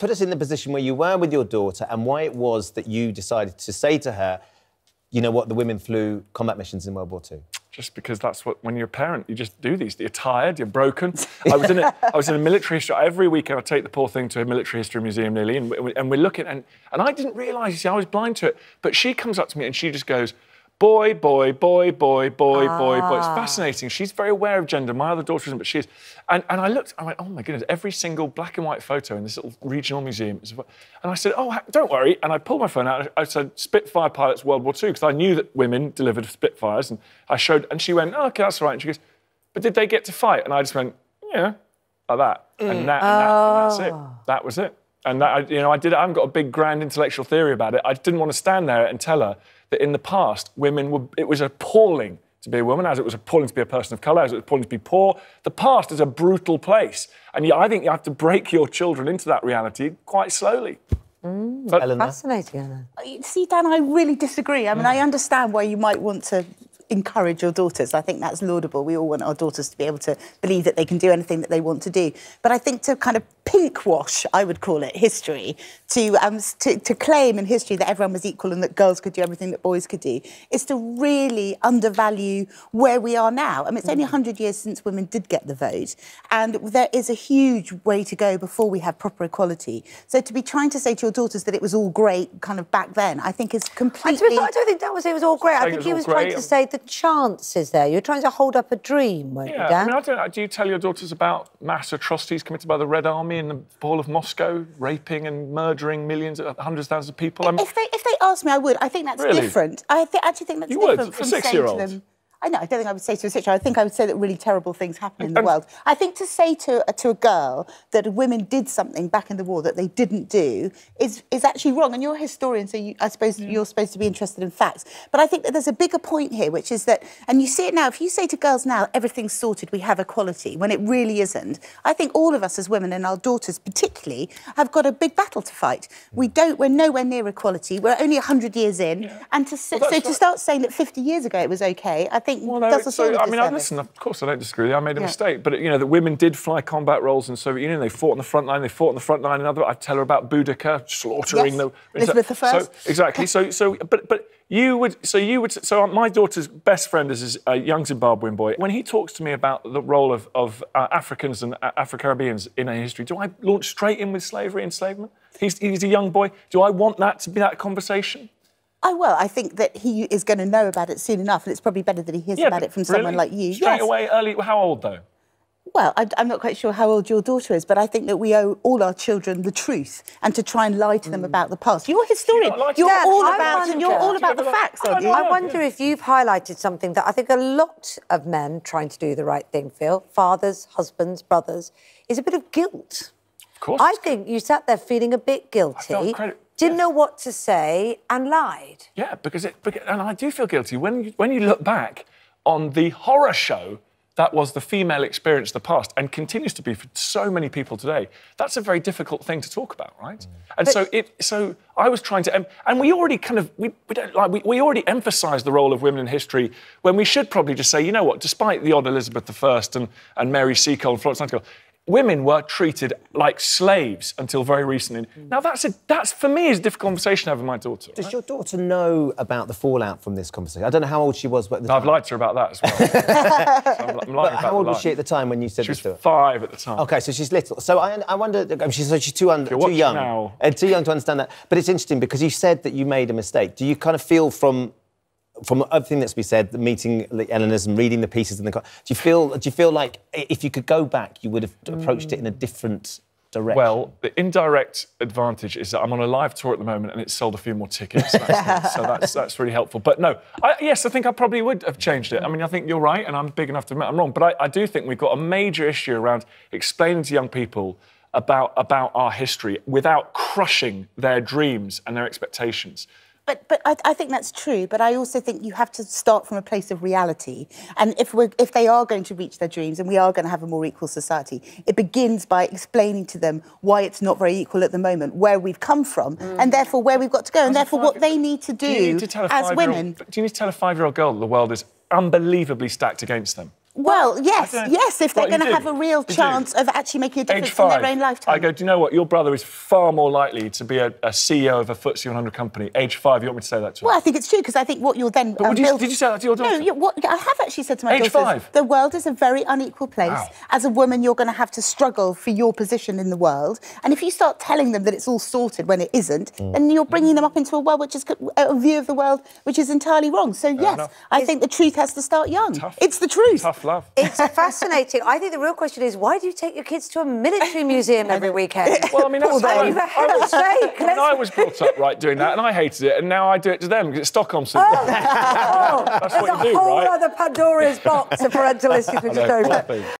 put us in the position where you were with your daughter and why it was that you decided to say to her, you know what, the women flew combat missions in World War II. Just because that's what, when you're a parent, you just do these. You're tired, you're broken. I was in a, I was in a military history, every week I take the poor thing to a military history museum nearly, and, we, and we're looking, and, and I didn't realise, see, I was blind to it. But she comes up to me and she just goes, boy, boy, boy, boy, boy, ah. boy, boy. It's ah. fascinating. She's very aware of gender. My other daughter isn't, but she is. And, and I looked, I went, oh my goodness, every single black and white photo in this little regional museum. Is, and I said, oh, don't worry. And I pulled my phone out. I said, Spitfire pilots World War II, because I knew that women delivered Spitfires. And I showed, and she went, oh, okay, that's all right. And she goes, but did they get to fight? And I just went, yeah, like that. Mm. And, that, and that and that's it. Oh. That was it. And that, you know, I did. I haven't got a big grand intellectual theory about it. I didn't want to stand there and tell her that in the past, women were, it was appalling to be a woman, as it was appalling to be a person of colour, as it was appalling to be poor. The past is a brutal place. And I think you have to break your children into that reality quite slowly. Mm, but, Fascinating, uh, See, Dan, I really disagree. I mean, mm. I understand why you might want to encourage your daughters. I think that's laudable. We all want our daughters to be able to believe that they can do anything that they want to do. But I think to kind of pinkwash, I would call it, history, to, um, to, to, claim in history that everyone was equal and that girls could do everything that boys could do, is to really undervalue where we are now. I um, mean, it's only 100 mm. years since women did get the vote, and there is a huge way to go before we have proper equality. So to be trying to say to your daughters that it was all great kind of back then, I think is completely... I don't think that was it was all great. I, I think he was trying to say the chances there. You're trying to hold up a dream, weren't yeah, you, Dan? I mean, I do you tell your daughters about mass atrocities committed by the Red Army? army in the fall of Moscow, raping and murdering millions, uh, hundreds of thousands of people? I'm... If, they, if they asked me, I would. I think that's really? different. I th actually think that's you different would, from a six year old. I know. I don't think I would say to a situation. I think I would say that really terrible things happen in the world. I think to say to uh, to a girl that women did something back in the war that they didn't do is is actually wrong. And you're a historian, so you, I suppose yeah. Mm. you're supposed to be interested in facts. But I think that there's a bigger point here, which is that, and you see it now. If you say to girls now, everything's sorted, we have equality, when it really isn't. I think all of us as women and our daughters, particularly, have got a big battle to fight. We mm. don't. We're nowhere near equality. We're only 100 years in, yeah. and to well, so to start saying that 50 years ago it was okay. I think think well, no, does so, I mean, I, listen, of course I don't disagree. I made a yeah. mistake. But, you know, the women did fly combat roles in Soviet Union. They fought on the front line. They fought on the front line. Another, I tell her about Boudicca slaughtering yes. the... Elizabeth I. so, exactly. so, so, but, but you would, so you would, so my daughter's best friend is a young Zimbabwean boy. When he talks to me about the role of, of uh, Africans and uh, Afro-Caribbeans in our history, do I launch straight in with slavery, enslavement? He's, he's a young boy. Do I want that to be that conversation? I oh, will. I think that he is going to know about it soon enough, and it's probably better that he hears yeah, about it from really? someone like you. Straight yes. away, early. How old though? Well, I, am not quite sure how old your daughter is, but I think that we owe all our children the truth and to try and lie to them mm. about the past. You're a historian. Like you're, Dad, all about, wonder, you're, all about, you the facts, aren't you? I wonder if you've highlighted something that I think a lot of men trying to do the right thing feel fathers, husbands, brothers is a bit of guilt course. I think you sat there feeling a bit guilty. Didn't know what to say and lied. Yeah, because it, and I do feel guilty when you, when you look back on the horror show that was the female experience of the past and continues to be for so many people today. That's a very difficult thing to talk about, right? Mm. And but so it so I was trying to and we already kind of we, we don't like we, we already emphasize the role of women in history when we should probably just say, you know what, despite the odd Elizabeth I and, and Mary Seacole and Florence Nightingale, women were treated like slaves until very recently. Mm. Now, that's, a, that's for me, is a difficult conversation over my daughter. Does right? your daughter know about the fallout from this conversation? I don't know how old she was, but... I've lied to her about that as well. I'm, I'm but how old was she at the time when you said she this to her? five at the time. OK, so she's little. So I, I wonder... I mean, she's, so she's too, un, too young. Now. Uh, too young to understand that. But it's interesting because you said that you made a mistake. Do you kind of feel from from everything that's been said, meeting the Eleanor's and reading the pieces in the do you feel do you feel like if you could go back, you would have approached it in a different direction? Well, the indirect advantage is that I'm on a live tour at the moment, and it's sold a few more tickets, that's so that's that's really helpful. But no, I, yes, I think I probably would have changed it. I mean, I think you're right, and I'm big enough to admit I'm wrong. But I, I do think we've got a major issue around explaining to young people about about our history without crushing their dreams and their expectations. But but I, I, think that's true. But I also think you have to start from a place of reality. And if we if they are going to reach their dreams, and we are going to have a more equal society, it begins by explaining to them why it's not very equal at the moment, where we've come from, mm. and therefore where we've got to go, as and therefore what they need to do, do need to as women. Do you need to tell a five-year-old girl that the world is unbelievably stacked against them? Well, yes, yes, if they're going to have a real chance of actually making a difference five, in their own lifetime. I go, do you know what? Your brother is far more likely to be a, a CEO of a FTSE 100 company. Age five, you want me to say that to him? Well, I think it's true because I think what you'll then. But uh, build... did you say that to your daughter? No, you, what, I have actually said to my Age five. The world is a very unequal place. Wow. As a woman, you're going to have to struggle for your position in the world. And if you start telling them that it's all sorted when it isn't, mm. then you're bringing mm. them up into a world which is uh, a view of the world which is entirely wrong. So yes, I think the truth has to start young. Tough. It's the truth. Tough love. It's fascinating. I think the real question is why do you take your kids to a military museum every weekend? Well, I mean, that's well, I, I was, sake, I was brought up right doing that, and I hated it, and now I do it to them because it's Stockholm oh, syndrome. Oh, oh. that's There's what you a do, whole right? other Pandora's box of parental issues we just opened.